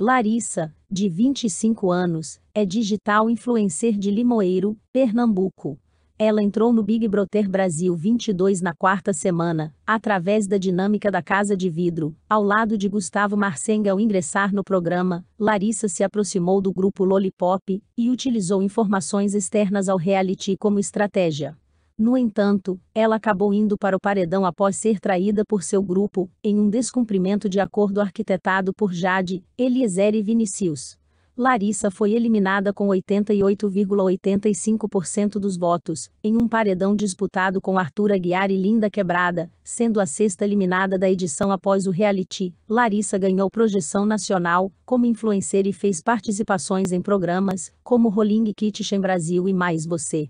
Larissa, de 25 anos, é digital influencer de Limoeiro, Pernambuco. Ela entrou no Big Brother Brasil 22 na quarta semana, através da dinâmica da Casa de Vidro, ao lado de Gustavo Marcenga ao ingressar no programa, Larissa se aproximou do grupo Lollipop e utilizou informações externas ao reality como estratégia. No entanto, ela acabou indo para o paredão após ser traída por seu grupo, em um descumprimento de acordo arquitetado por Jade, Eliezer e Vinicius. Larissa foi eliminada com 88,85% dos votos, em um paredão disputado com Arthur Aguiar e Linda Quebrada, sendo a sexta eliminada da edição após o reality. Larissa ganhou projeção nacional, como influencer e fez participações em programas, como Rolling Kitchen Brasil e Mais Você.